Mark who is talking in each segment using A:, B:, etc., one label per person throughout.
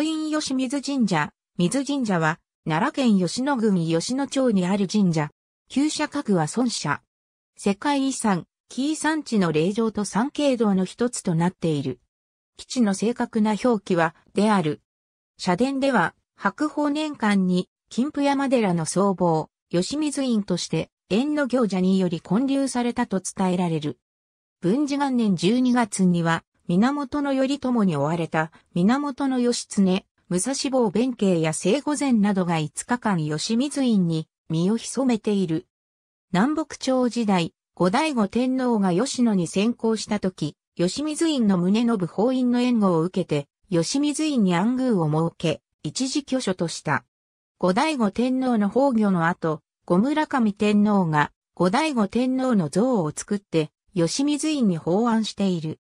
A: 府院吉水神社、水神社は、奈良県吉野組吉野町にある神社。旧社格は孫社。世界遺産、紀伊山地の霊場と三景堂の一つとなっている。基地の正確な表記は、である。社殿では、白鳳年間に、金峰山寺の僧帽、吉水院として、縁の行者により建立されたと伝えられる。文治元年12月には、源頼朝に追われた源義経、武蔵坊弁慶や聖御前などが5日間吉水院に身を潜めている。南北朝時代、後醍醐天皇が吉野に先行した時、吉水院の宗信法院の援護を受けて、吉水院に安宮を設け、一時居所とした。後醍醐天皇の崩御の後、後村上天皇が後醍醐天皇の像を作って、吉水院に法案している。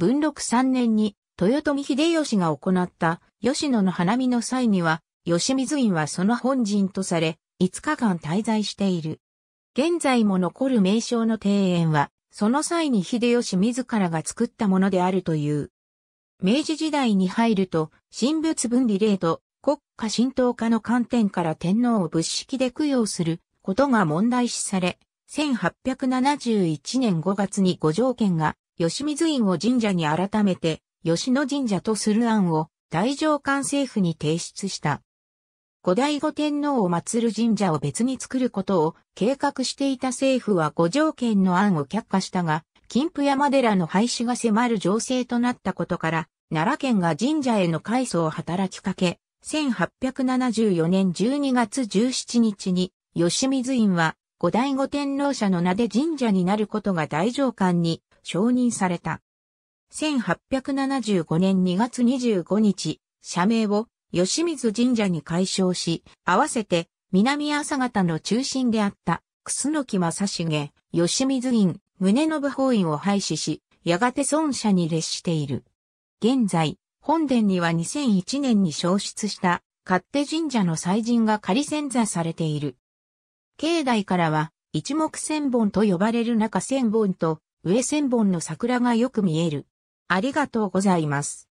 A: 文禄3年に豊臣秀吉が行った吉野の花見の際には、吉水院はその本陣とされ、5日間滞在している。現在も残る名称の庭園は、その際に秀吉自らが作ったものであるという。明治時代に入ると、神仏分離令と国家神道化の観点から天皇を仏式で供養することが問題視され、1871年5月に五条件が吉水院を神社に改めて、吉野神社とする案を大上官政府に提出した。後醍醐天皇を祀る神社を別に作ることを計画していた政府は五条件の案を却下したが、金峰山寺の廃止が迫る情勢となったことから、奈良県が神社への改装を働きかけ、1874年12月17日に、吉水院は、後醍醐天皇社の名で神社になることが大上官に承認された。1875年2月25日、社名を吉水神社に改称し、合わせて南朝方の中心であった楠木正重、吉水院、宗信法院を廃止し、やがて孫社に列している。現在、本殿には2001年に消失した勝手神社の祭神が仮潜座されている。境内からは一目千本と呼ばれる中千本と上千本の桜がよく見える。ありがとうございます。